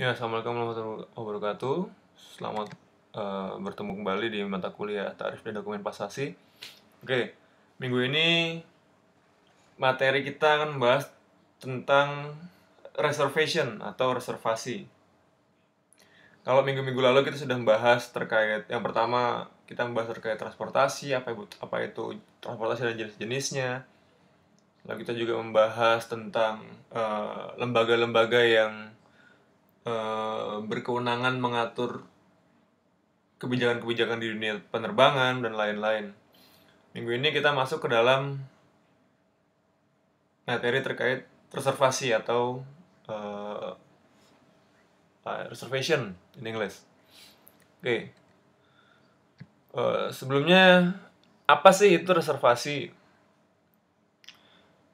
Ya, Assalamualaikum warahmatullahi wabarakatuh. Selamat uh, bertemu kembali di mata kuliah Tarif dan Dokumen pasasi Oke, minggu ini materi kita akan membahas tentang reservation atau reservasi. Kalau minggu-minggu lalu kita sudah membahas terkait yang pertama kita membahas terkait transportasi, apa itu, apa itu transportasi dan jenis-jenisnya. Lalu kita juga membahas tentang eh, lembaga-lembaga uh, lembaga -lembaga yang berkeunangan eh, berkewenangan mengatur kebijakan-kebijakan di dunia penerbangan dan lain-lain. Minggu ini kita masuk ke dalam materi terkait reservasi atau uh, reservation in English. Oke, okay. uh, eh, sebelumnya apa sih itu reservasi?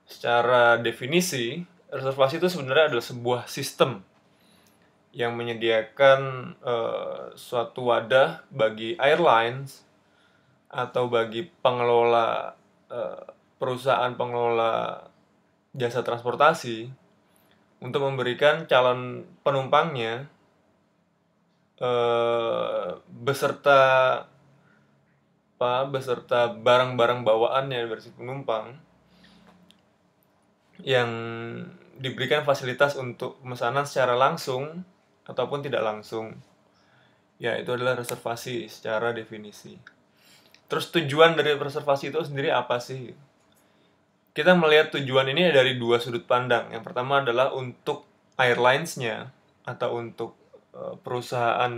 Secara definisi, reservasi itu sebenarnya adalah sebuah sistem yang menyediakan uh, suatu wadah bagi airlines atau bagi pengelola uh, perusahaan pengelola jasa transportasi untuk memberikan calon penumpangnya uh, beserta apa beserta barang-barang bawaannya versi penumpang yang diberikan fasilitas untuk pemesanan secara langsung ataupun tidak langsung ya itu adalah reservasi secara definisi terus tujuan dari reservasi itu sendiri apa sih kita melihat tujuan ini dari dua sudut pandang yang pertama adalah untuk airlinesnya atau untuk eh, perusahaan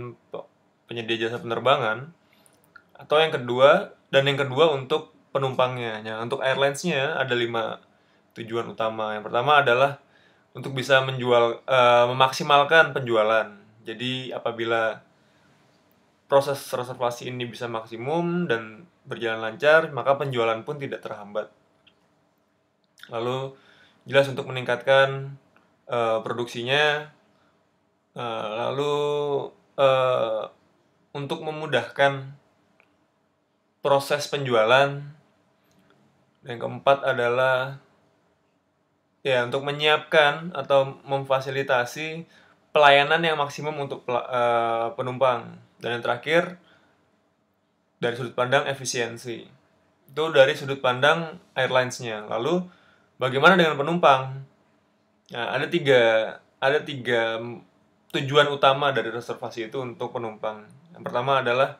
penyedia jasa penerbangan atau yang kedua dan yang kedua untuk penumpangnya. Nah, untuk airlinesnya ada lima tujuan utama. Yang pertama adalah untuk bisa menjual uh, memaksimalkan penjualan. Jadi apabila proses reservasi ini bisa maksimum dan berjalan lancar, maka penjualan pun tidak terhambat. Lalu jelas untuk meningkatkan uh, produksinya, uh, lalu uh, untuk memudahkan proses penjualan. yang keempat adalah ya untuk menyiapkan atau memfasilitasi pelayanan yang maksimum untuk uh, penumpang dan yang terakhir dari sudut pandang efisiensi itu dari sudut pandang airlinesnya lalu bagaimana dengan penumpang nah, ada tiga ada tiga tujuan utama dari reservasi itu untuk penumpang yang pertama adalah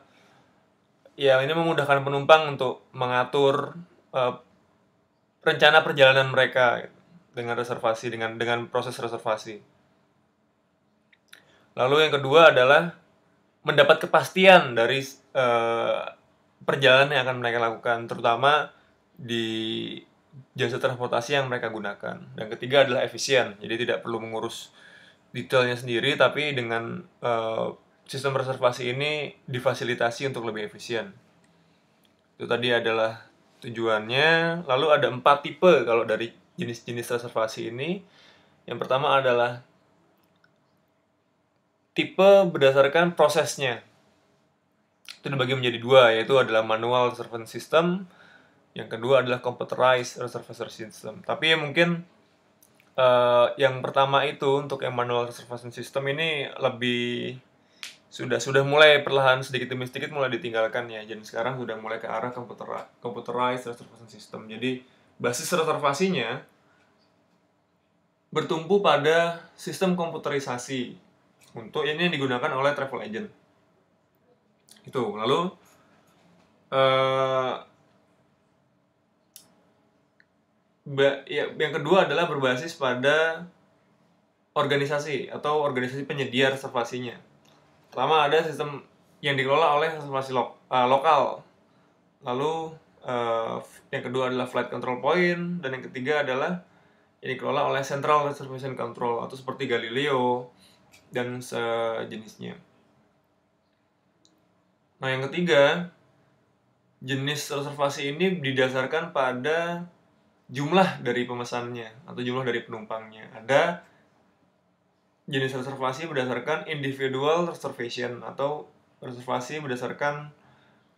ya ini memudahkan penumpang untuk mengatur uh, rencana perjalanan mereka gitu dengan reservasi dengan dengan proses reservasi. Lalu yang kedua adalah mendapat kepastian dari uh, perjalanan yang akan mereka lakukan, terutama di jasa transportasi yang mereka gunakan. Dan ketiga adalah efisien, jadi tidak perlu mengurus detailnya sendiri, tapi dengan uh, sistem reservasi ini difasilitasi untuk lebih efisien. Itu tadi adalah tujuannya. Lalu ada empat tipe kalau dari jenis-jenis reservasi ini. Yang pertama adalah tipe berdasarkan prosesnya. Itu dibagi menjadi dua, yaitu adalah manual reservation system, yang kedua adalah computerized reservation system. Tapi ya mungkin uh, yang pertama itu untuk yang manual reservation system ini lebih sudah sudah mulai perlahan sedikit demi sedikit mulai ditinggalkan ya. Jadi sekarang sudah mulai ke arah computer computerized reservation system. Jadi Basis reservasinya bertumpu pada sistem komputerisasi untuk ini yang digunakan oleh travel agent. Itu lalu uh, ba, ya, yang kedua adalah berbasis pada organisasi atau organisasi penyedia reservasinya. Pertama ada sistem yang dikelola oleh reservasi lo, uh, lokal. Lalu Eh, yang kedua adalah flight control point dan yang ketiga adalah ini kelola oleh Central Reservation Control atau seperti Galileo dan sejenisnya. Nah, yang ketiga, jenis reservasi ini didasarkan pada jumlah dari pemesannya atau jumlah dari penumpangnya. Ada jenis reservasi berdasarkan individual reservation atau reservasi berdasarkan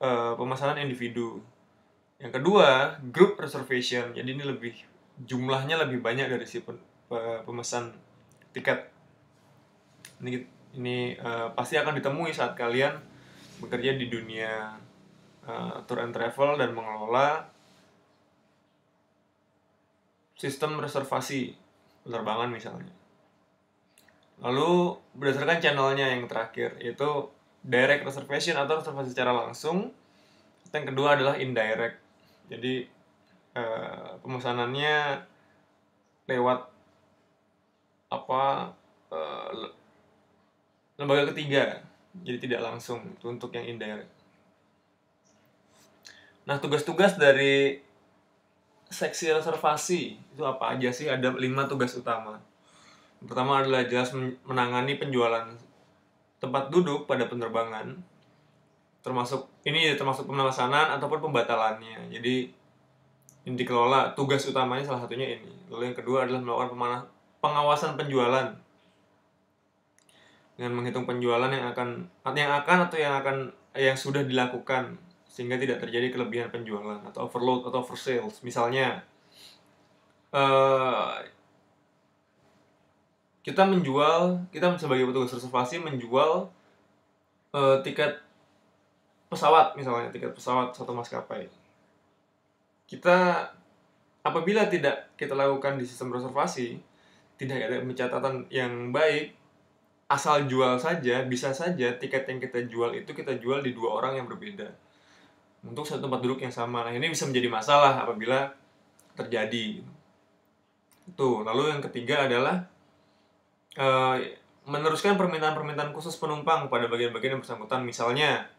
uh, pemesanan individu. Yang kedua, group reservation. Jadi ini lebih jumlahnya lebih banyak dari si pemesan tiket. Ini ini uh, pasti akan ditemui saat kalian bekerja di dunia uh, tour and travel dan mengelola sistem reservasi penerbangan misalnya. Lalu berdasarkan channelnya yang terakhir yaitu direct reservation atau reservasi secara langsung. Yang kedua adalah indirect jadi uh, pemesanannya lewat apa uh, lembaga ketiga jadi tidak langsung itu untuk yang indirect nah tugas-tugas dari seksi reservasi itu apa aja sih ada lima tugas utama pertama adalah jelas menangani penjualan tempat duduk pada penerbangan termasuk ini termasuk pemelaksanaan ataupun pembatalannya jadi yang dikelola tugas utamanya salah satunya ini lalu yang kedua adalah melakukan pengawasan penjualan dengan menghitung penjualan yang akan yang akan atau yang akan yang sudah dilakukan sehingga tidak terjadi kelebihan penjualan atau overload atau oversales misalnya uh, kita menjual kita sebagai petugas reservasi menjual uh, tiket pesawat misalnya tiket pesawat satu maskapai kita apabila tidak kita lakukan di sistem reservasi tidak ada pencatatan yang baik asal jual saja bisa saja tiket yang kita jual itu kita jual di dua orang yang berbeda untuk satu tempat duduk yang sama nah ini bisa menjadi masalah apabila terjadi tuh lalu yang ketiga adalah uh, meneruskan permintaan-permintaan khusus penumpang pada bagian-bagian yang bersangkutan misalnya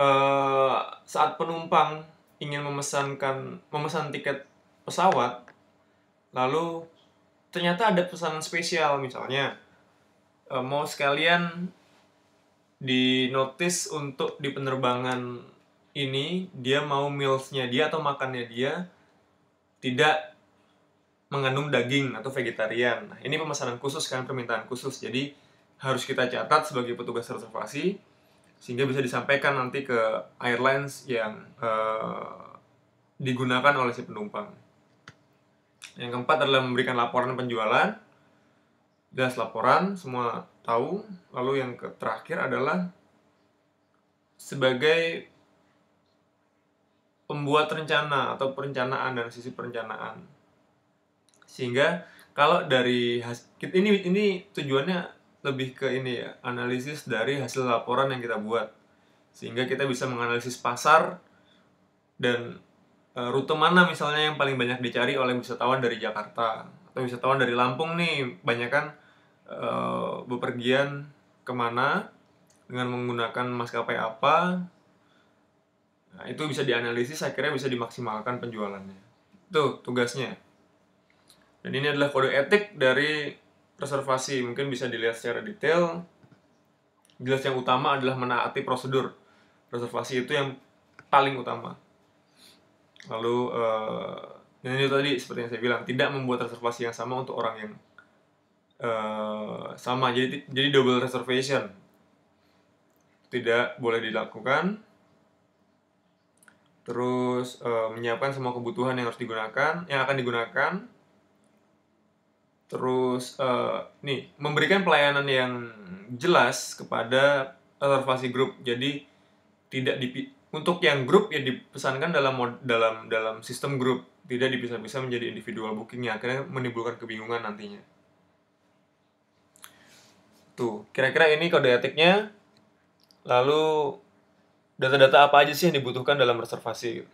Eh, saat penumpang ingin memesankan memesan tiket pesawat lalu ternyata ada pesanan spesial misalnya uh, mau sekalian di notice untuk di penerbangan ini dia mau mealsnya dia atau makannya dia tidak mengandung daging atau vegetarian. Nah, ini pemesanan khusus kan permintaan khusus. Jadi harus kita catat sebagai petugas reservasi sehingga bisa disampaikan nanti ke airlines yang uh, digunakan oleh si penumpang. Yang keempat adalah memberikan laporan penjualan. Jelas laporan, semua tahu. Lalu yang terakhir adalah sebagai pembuat rencana atau perencanaan dan sisi perencanaan. Sehingga kalau dari ini ini tujuannya lebih ke ini ya, analisis dari hasil laporan yang kita buat. Sehingga kita bisa menganalisis pasar dan e, rute mana misalnya yang paling banyak dicari oleh wisatawan dari Jakarta atau wisatawan dari Lampung nih, banyak kan e, bepergian kemana dengan menggunakan maskapai apa. Nah, itu bisa dianalisis akhirnya bisa dimaksimalkan penjualannya. Itu tugasnya. Dan ini adalah kode etik dari reservasi mungkin bisa dilihat secara detail. Jelas yang utama adalah menaati prosedur. Reservasi itu yang paling utama. Lalu uh, yang tadi seperti yang saya bilang tidak membuat reservasi yang sama untuk orang yang uh, sama. Jadi jadi double reservation tidak boleh dilakukan. Terus uh, menyiapkan semua kebutuhan yang harus digunakan, yang akan digunakan terus uh, nih memberikan pelayanan yang jelas kepada reservasi grup jadi tidak di untuk yang grup ya dipesankan dalam dalam dalam sistem grup tidak dipisah-pisah menjadi individual bookingnya akhirnya menimbulkan kebingungan nantinya tuh kira-kira ini kode etiknya lalu data-data apa aja sih yang dibutuhkan dalam reservasi gitu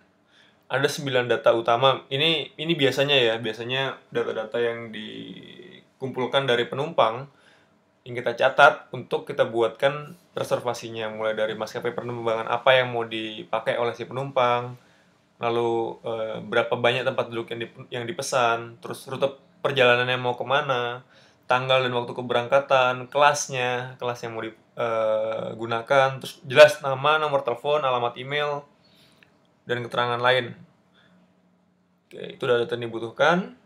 ada 9 data utama. Ini ini biasanya ya, biasanya data-data yang dikumpulkan dari penumpang yang kita catat untuk kita buatkan reservasinya mulai dari maskapai penerbangan apa yang mau dipakai oleh si penumpang, lalu e, berapa banyak tempat duduk yang di, yang dipesan, terus rute perjalanannya mau kemana, tanggal dan waktu keberangkatan, kelasnya, kelas yang mau digunakan, eh, terus jelas nama, nomor telepon, alamat email, dan keterangan lain. Oke, itu data yang dibutuhkan.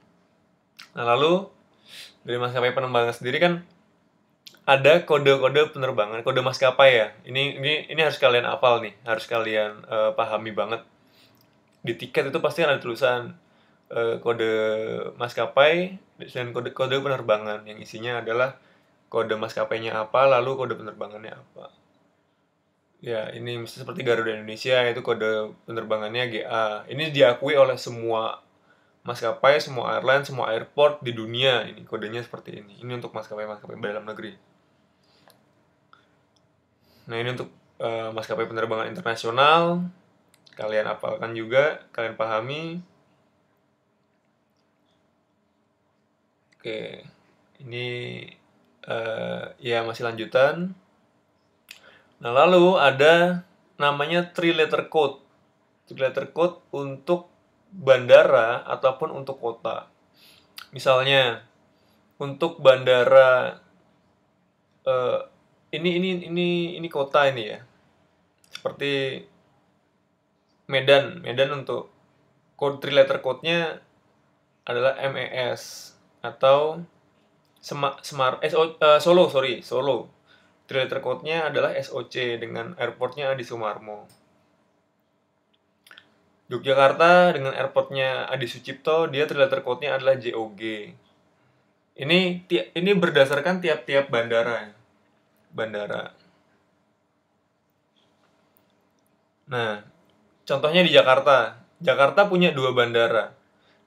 Nah, lalu dari maskapai penerbangan sendiri kan ada kode-kode penerbangan, kode maskapai ya. Ini ini ini harus kalian hafal nih, harus kalian uh, pahami banget. Di tiket itu pasti kan ada tulisan uh, kode maskapai dan kode-kode penerbangan yang isinya adalah kode maskapainya apa, lalu kode penerbangannya apa. Ya, ini misalnya seperti Garuda Indonesia itu kode penerbangannya GA. Ini diakui oleh semua maskapai, semua airline, semua airport di dunia. Ini kodenya seperti ini. Ini untuk maskapai-maskapai dalam negeri. Nah, ini untuk uh, maskapai penerbangan internasional. Kalian apalkan juga, kalian pahami. Oke. Ini uh, ya masih lanjutan. Nah, lalu ada namanya three letter code. Three letter code untuk bandara ataupun untuk kota. Misalnya untuk bandara uh, ini ini ini ini kota ini ya. Seperti Medan, Medan untuk code three letter code-nya adalah MES atau Sema, Semar eh, Solo, eh, sorry, Solo letter code-nya adalah SOC dengan airportnya Adi Sumarmo. Yogyakarta dengan airportnya Adi Sucipto, dia letter code-nya adalah JOG. Ini ini berdasarkan tiap-tiap bandara. Ya. Bandara. Nah, contohnya di Jakarta. Jakarta punya dua bandara,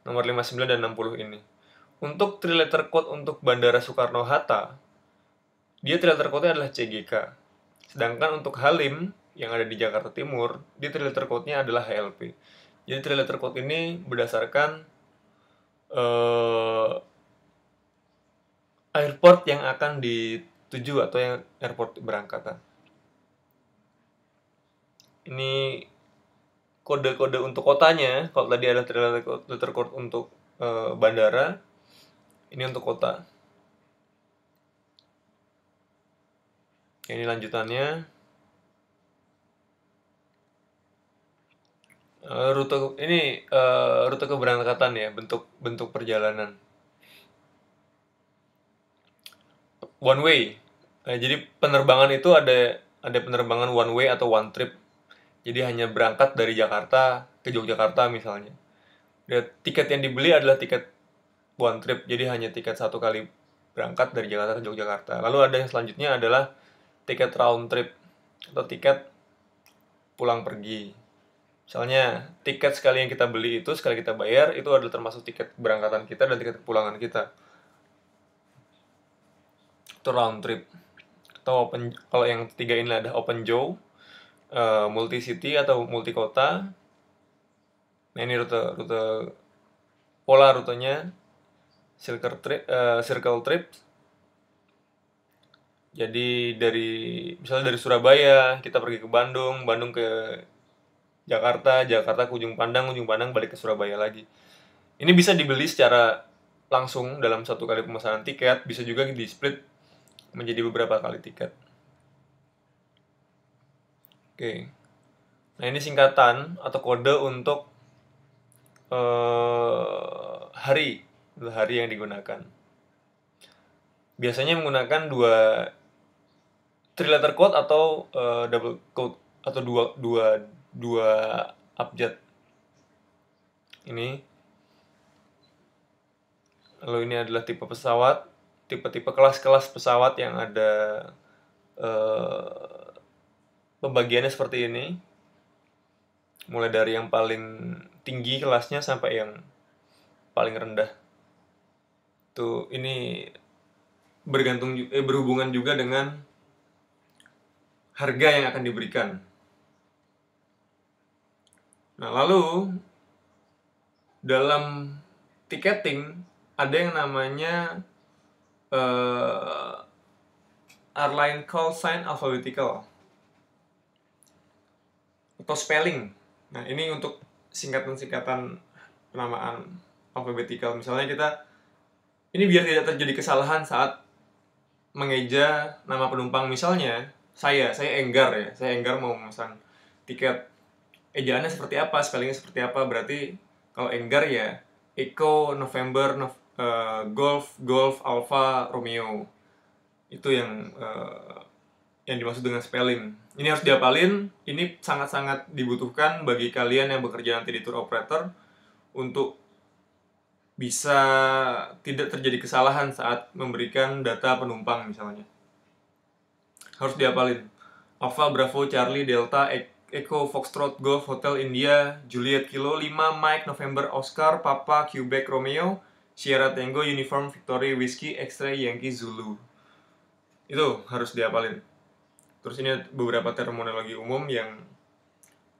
nomor 59 dan 60 ini. Untuk trilater code untuk Bandara Soekarno-Hatta, dia tidak terkotanya adalah CGK. Sedangkan untuk Halim yang ada di Jakarta Timur, dia trailer code adalah HLP. Jadi trailer code ini berdasarkan uh, airport yang akan dituju atau yang airport berangkatan. Ini kode-kode untuk kotanya, kalau tadi ada trailer code, untuk uh, bandara, ini untuk kota. ini lanjutannya eh, rute ini uh, rute keberangkatan ya bentuk bentuk perjalanan one way eh, jadi penerbangan itu ada ada penerbangan one way atau one trip jadi hanya berangkat dari Jakarta ke Yogyakarta misalnya Dan tiket yang dibeli adalah tiket one trip jadi hanya tiket satu kali berangkat dari Jakarta ke Yogyakarta lalu ada yang selanjutnya adalah tiket round trip atau tiket pulang pergi. Misalnya, tiket sekali yang kita beli itu, sekali kita bayar, itu adalah termasuk tiket berangkatan kita dan tiket pulangan kita. Itu round trip. Atau open, kalau yang ketiga ini ada open jaw, eh, multi city atau multi kota. Nah ini rute, rute pola rutenya, eh, circle trip, circle trip jadi dari misalnya dari Surabaya kita pergi ke Bandung, Bandung ke Jakarta, Jakarta ke ujung pandang, ujung pandang balik ke Surabaya lagi. Ini bisa dibeli secara langsung dalam satu kali pemesanan tiket, bisa juga di split menjadi beberapa kali tiket. Oke. Nah, ini singkatan atau kode untuk uh, hari, hari yang digunakan. Biasanya menggunakan dua three letter quote atau uh, double code atau dua dua dua abjad ini lalu ini adalah tipe pesawat tipe-tipe kelas-kelas pesawat yang ada uh, pembagiannya seperti ini mulai dari yang paling tinggi kelasnya sampai yang paling rendah tuh ini bergantung eh, berhubungan juga dengan harga yang akan diberikan. Nah, lalu dalam tiketing ada yang namanya uh, airline call sign alphabetical atau spelling. Nah, ini untuk singkatan-singkatan penamaan alphabetical. Misalnya kita ini biar tidak terjadi kesalahan saat mengeja nama penumpang misalnya saya saya enggar ya saya enggar mau memesan tiket ejaannya seperti apa spellingnya seperti apa berarti kalau enggar ya Eco November no, uh, eh, Golf Golf Alpha Romeo itu yang uh, yang dimaksud dengan spelling ini harus diapalin ini sangat-sangat dibutuhkan bagi kalian yang bekerja nanti di tour operator untuk bisa tidak terjadi kesalahan saat memberikan data penumpang misalnya harus diapalin Alpha Bravo Charlie Delta e- Echo Foxtrot Golf Hotel India Juliet Kilo 5 Mike November Oscar Papa Quebec Romeo Sierra Tango Uniform Victory Whiskey Extra Yankee Zulu itu harus diapalin terus ini beberapa terminologi umum yang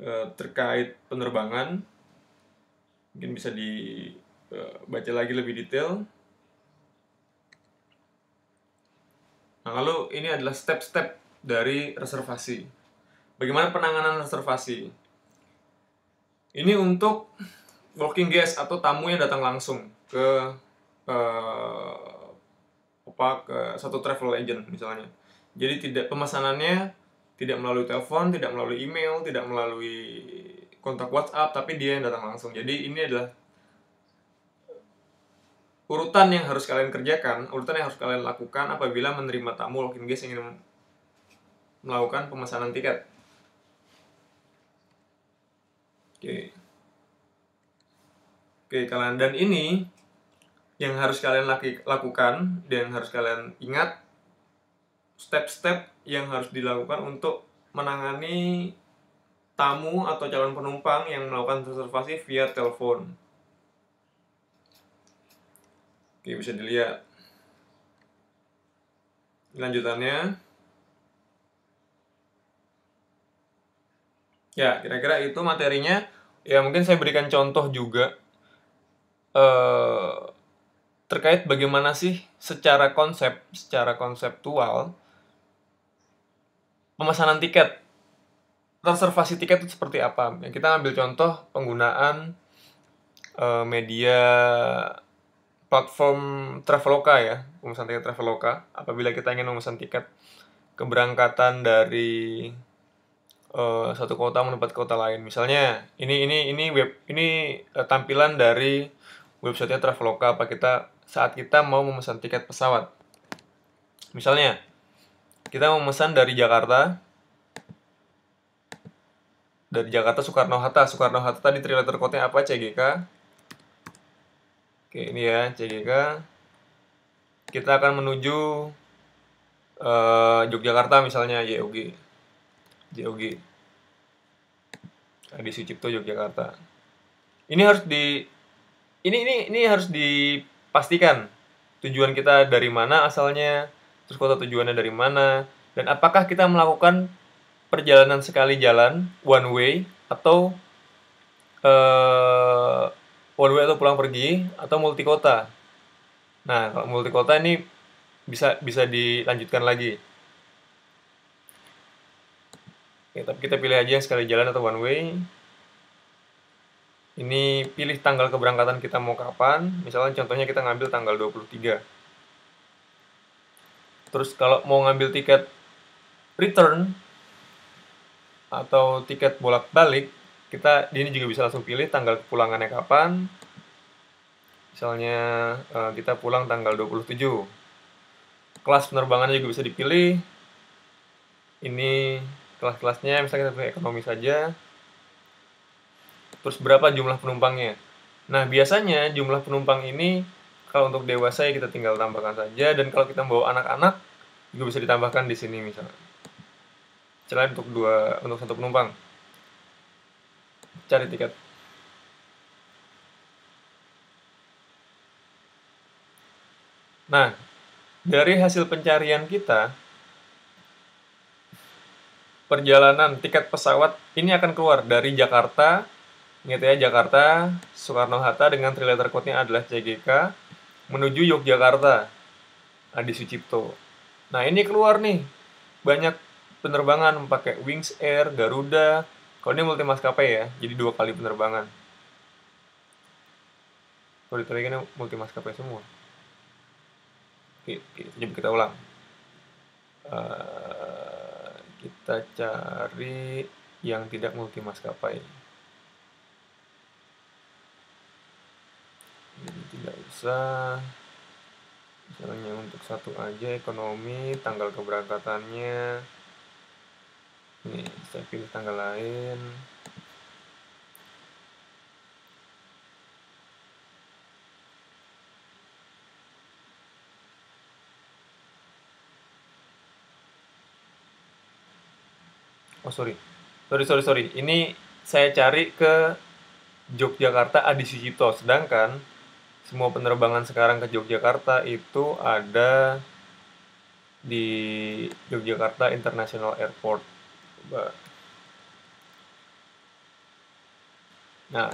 eh, terkait penerbangan mungkin bisa dibaca eh, lagi lebih detail Nah, lalu ini adalah step-step dari reservasi. Bagaimana penanganan reservasi? Ini untuk working guest atau tamu yang datang langsung ke uh, apa ke satu travel agent misalnya. Jadi tidak pemesanannya tidak melalui telepon, tidak melalui email, tidak melalui kontak WhatsApp, tapi dia yang datang langsung. Jadi ini adalah urutan yang harus kalian kerjakan, urutan yang harus kalian lakukan apabila menerima tamu login guys yang ingin melakukan pemesanan tiket. Oke. Oke, kalian dan ini yang harus kalian laki, lakukan dan yang harus kalian ingat step-step yang harus dilakukan untuk menangani tamu atau calon penumpang yang melakukan reservasi via telepon. Oke, bisa dilihat. Lanjutannya. Ya, kira-kira itu materinya. Ya, mungkin saya berikan contoh juga. Eh, terkait bagaimana sih secara konsep, secara konseptual, pemesanan tiket, reservasi tiket itu seperti apa. Ya, kita ambil contoh penggunaan eh, media platform Traveloka ya, pemesan tiket Traveloka. Apabila kita ingin memesan tiket keberangkatan dari uh, satu kota menuju kota lain. Misalnya ini ini ini web ini uh, tampilan dari websitenya Traveloka apa kita saat kita mau memesan tiket pesawat. Misalnya kita mau memesan dari Jakarta dari Jakarta Soekarno Hatta Soekarno Hatta tadi trilater kotanya apa CGK Oke, ini ya CGK. Kita akan menuju uh, Yogyakarta misalnya YOG. YOG. Adi Sucipto Yogyakarta. Ini harus di ini ini ini harus dipastikan tujuan kita dari mana asalnya, terus kota tujuannya dari mana, dan apakah kita melakukan perjalanan sekali jalan one way atau eh, One way atau pulang pergi atau multi kota. Nah, kalau multi kota ini bisa bisa dilanjutkan lagi. Ya, tapi kita pilih aja yang sekali jalan atau one way. Ini pilih tanggal keberangkatan kita mau kapan. Misalnya contohnya kita ngambil tanggal 23. Terus kalau mau ngambil tiket return atau tiket bolak-balik, kita di ini juga bisa langsung pilih tanggal kepulangannya kapan misalnya uh, kita pulang tanggal 27 kelas penerbangannya juga bisa dipilih ini kelas-kelasnya misalnya kita pilih ekonomi saja terus berapa jumlah penumpangnya nah biasanya jumlah penumpang ini kalau untuk dewasa ya kita tinggal tambahkan saja dan kalau kita bawa anak-anak juga bisa ditambahkan di sini misalnya selain untuk dua untuk satu penumpang cari tiket nah dari hasil pencarian kita perjalanan tiket pesawat ini akan keluar dari Jakarta gitu ya Jakarta Soekarno Hatta dengan trailer nya adalah CGK menuju Yogyakarta Adi Sucipto nah ini keluar nih banyak penerbangan pakai Wings Air Garuda kalau dia multi maskapai ya, jadi dua kali penerbangan. Kalau di ini multi maskapai semua. Oke, coba kita ulang. Uh, kita cari yang tidak multi maskapai. Jadi tidak usah misalnya untuk satu aja ekonomi tanggal keberangkatannya Nih, saya pilih tanggal lain. Oh sorry, sorry sorry sorry. Ini saya cari ke Yogyakarta Adi Sucipto, sedangkan semua penerbangan sekarang ke Yogyakarta itu ada di Yogyakarta International Airport coba nah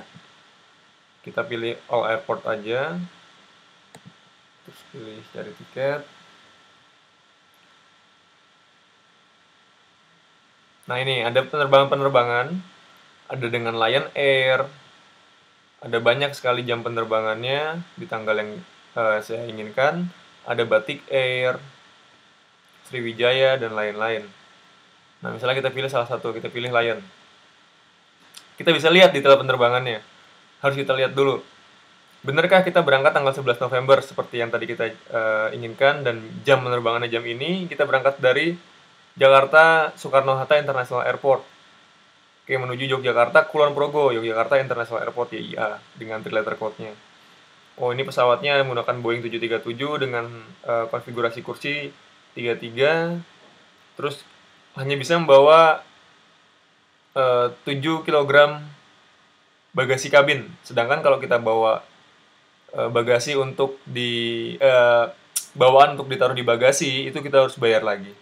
kita pilih all airport aja terus pilih cari tiket nah ini ada penerbangan-penerbangan ada dengan Lion Air ada banyak sekali jam penerbangannya di tanggal yang uh, saya inginkan ada Batik Air Sriwijaya dan lain-lain Nah, misalnya kita pilih salah satu, kita pilih Lion. Kita bisa lihat detail penerbangannya. Harus kita lihat dulu. Benarkah kita berangkat tanggal 11 November seperti yang tadi kita uh, inginkan dan jam penerbangannya jam ini kita berangkat dari Jakarta Soekarno-Hatta International Airport. Oke, menuju Yogyakarta Kulon Progo, Yogyakarta International Airport YIA dengan three letter code-nya. Oh, ini pesawatnya menggunakan Boeing 737 dengan uh, konfigurasi kursi 33 terus hanya bisa membawa uh, 7 kg bagasi kabin. Sedangkan kalau kita bawa uh, bagasi untuk di uh, bawaan untuk ditaruh di bagasi itu kita harus bayar lagi.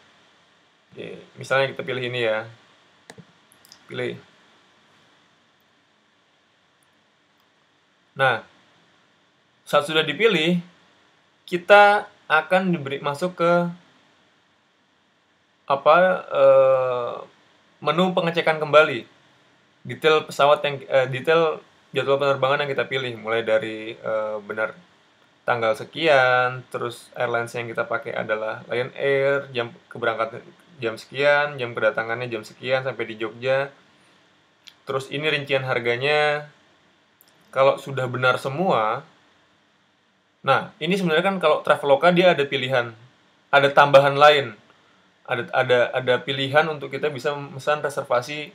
Oke, misalnya kita pilih ini ya. Pilih. Nah, saat sudah dipilih, kita akan diberi masuk ke apa uh, menu pengecekan kembali detail pesawat yang uh, detail jadwal penerbangan yang kita pilih mulai dari uh, benar tanggal sekian terus airlines yang kita pakai adalah Lion Air jam keberangkat jam sekian jam kedatangannya jam sekian sampai di Jogja terus ini rincian harganya kalau sudah benar semua nah ini sebenarnya kan kalau Traveloka dia ada pilihan ada tambahan lain ada ada ada pilihan untuk kita bisa memesan reservasi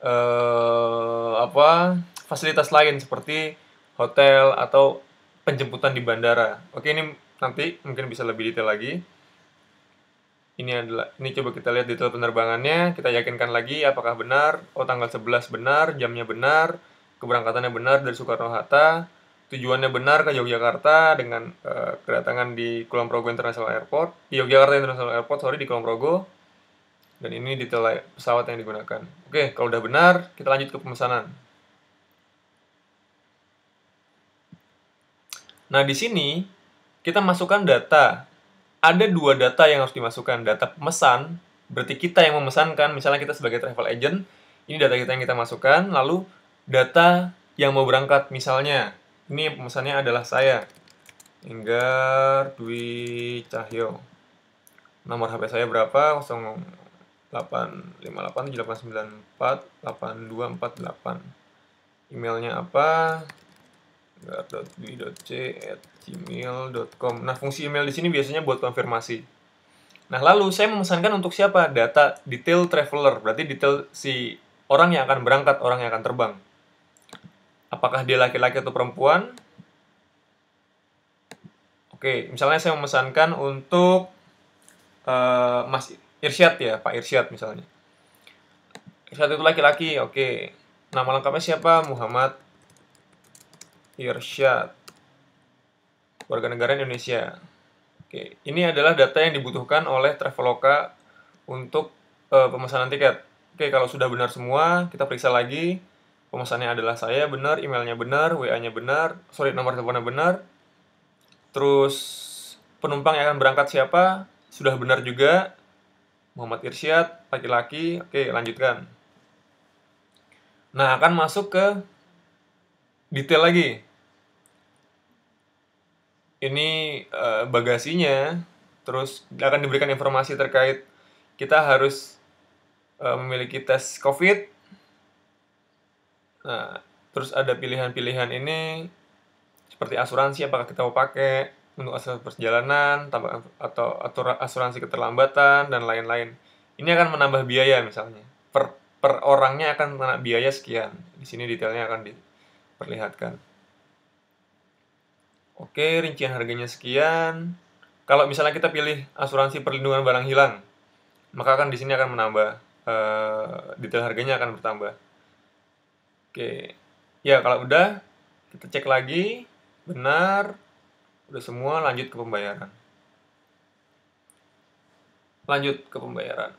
eh, apa fasilitas lain seperti hotel atau penjemputan di bandara. Oke ini nanti mungkin bisa lebih detail lagi. Ini adalah ini coba kita lihat detail penerbangannya, kita yakinkan lagi apakah benar, oh tanggal 11 benar, jamnya benar, keberangkatannya benar dari Soekarno Hatta, tujuannya benar ke Yogyakarta dengan uh, kedatangan di Kulon Progo International Airport, di Yogyakarta International Airport, sorry di Kulon Progo. Dan ini detail pesawat yang digunakan. Oke, kalau udah benar, kita lanjut ke pemesanan. Nah, di sini kita masukkan data. Ada dua data yang harus dimasukkan. Data pemesan, berarti kita yang memesankan, misalnya kita sebagai travel agent, ini data kita yang kita masukkan, lalu data yang mau berangkat, misalnya ini pemesannya adalah saya, Enggar Dwi Cahyo. Nomor HP saya berapa? 0858 Emailnya apa? gmail.com Nah, fungsi email di sini biasanya buat konfirmasi. Nah, lalu saya memesankan untuk siapa? Data detail traveler, berarti detail si orang yang akan berangkat, orang yang akan terbang apakah dia laki-laki atau perempuan. Oke, misalnya saya memesankan untuk uh, Mas Irsyad ya, Pak Irsyad misalnya. Irsyad itu laki-laki, oke. Nama lengkapnya siapa? Muhammad Irsyad. Warga negara Indonesia. Oke, ini adalah data yang dibutuhkan oleh Traveloka untuk uh, pemesanan tiket. Oke, kalau sudah benar semua, kita periksa lagi pemesannya adalah saya benar emailnya benar wa nya benar sorry nomor teleponnya benar terus penumpang yang akan berangkat siapa sudah benar juga Muhammad Irsyad laki-laki oke lanjutkan nah akan masuk ke detail lagi ini eh, bagasinya terus akan diberikan informasi terkait kita harus eh, memiliki tes COVID Nah, terus ada pilihan-pilihan ini seperti asuransi apakah kita mau pakai untuk asuransi perjalanan, tambahan atau atur asuransi keterlambatan dan lain-lain. Ini akan menambah biaya misalnya. Per per orangnya akan kena biaya sekian. Di sini detailnya akan diperlihatkan. Oke, rincian harganya sekian. Kalau misalnya kita pilih asuransi perlindungan barang hilang, maka akan di sini akan menambah uh, detail harganya akan bertambah. Oke. Ya, kalau udah kita cek lagi benar udah semua lanjut ke pembayaran. Lanjut ke pembayaran.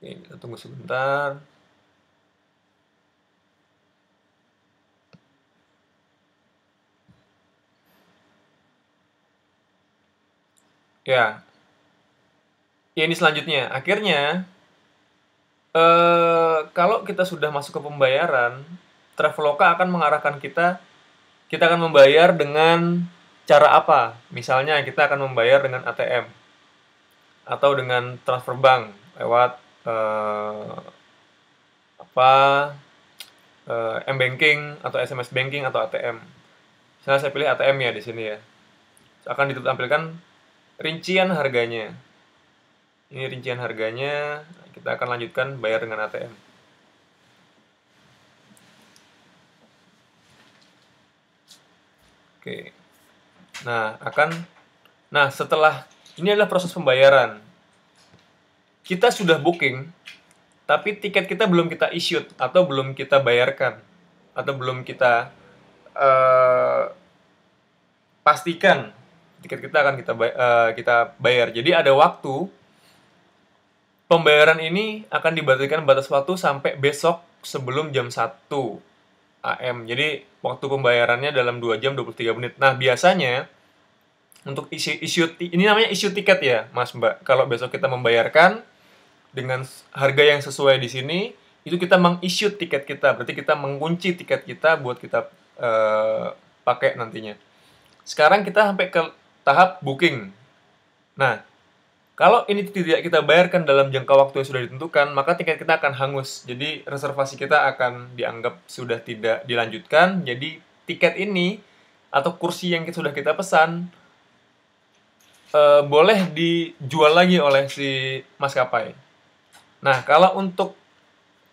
Oke, kita tunggu sebentar. Ya, ya ini selanjutnya akhirnya eh, kalau kita sudah masuk ke pembayaran traveloka akan mengarahkan kita kita akan membayar dengan cara apa misalnya kita akan membayar dengan ATM atau dengan transfer bank lewat eh, apa eh, m banking atau sms banking atau ATM misalnya saya pilih ATM ya di sini ya akan ditampilkan rincian harganya ini rincian harganya, kita akan lanjutkan bayar dengan ATM. Oke. Nah, akan Nah, setelah ini adalah proses pembayaran. Kita sudah booking, tapi tiket kita belum kita issued atau belum kita bayarkan atau belum kita uh, pastikan tiket kita akan kita eh, kita bayar. Jadi ada waktu Pembayaran ini akan dibatalkan batas waktu sampai besok sebelum jam 1 AM. Jadi waktu pembayarannya dalam 2 jam 23 menit. Nah, biasanya untuk isu isu ini namanya isu tiket ya, Mas Mbak. Kalau besok kita membayarkan dengan harga yang sesuai di sini, itu kita mengisu tiket kita. Berarti kita mengunci tiket kita buat kita uh, pakai nantinya. Sekarang kita sampai ke tahap booking. Nah, kalau ini tidak kita bayarkan dalam jangka waktu yang sudah ditentukan, maka tiket kita akan hangus. Jadi reservasi kita akan dianggap sudah tidak dilanjutkan. Jadi tiket ini atau kursi yang sudah kita pesan e, boleh dijual lagi oleh si maskapai. Nah, kalau untuk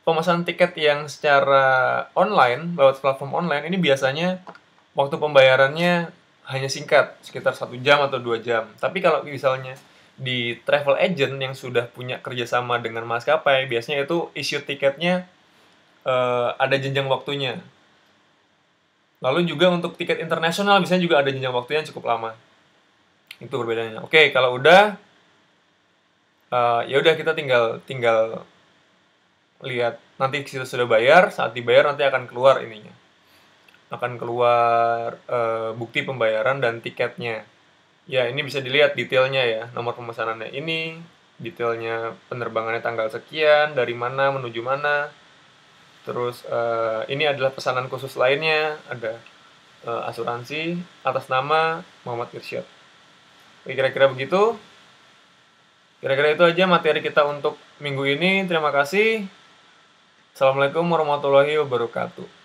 pemesanan tiket yang secara online lewat platform online ini biasanya waktu pembayarannya hanya singkat, sekitar satu jam atau dua jam. Tapi kalau misalnya di travel agent yang sudah punya kerjasama dengan maskapai biasanya itu issue tiketnya uh, ada jenjang waktunya lalu juga untuk tiket internasional biasanya juga ada jenjang waktunya yang cukup lama itu perbedaannya oke kalau udah uh, ya udah kita tinggal tinggal lihat nanti kita sudah bayar saat dibayar nanti akan keluar ininya akan keluar uh, bukti pembayaran dan tiketnya Ya, ini bisa dilihat detailnya ya, nomor pemesanannya ini, detailnya penerbangannya tanggal sekian, dari mana menuju mana. Terus uh, ini adalah pesanan khusus lainnya, ada uh, asuransi atas nama Muhammad Irsyad. Kira-kira begitu. Kira-kira itu aja materi kita untuk minggu ini. Terima kasih. Assalamualaikum warahmatullahi wabarakatuh.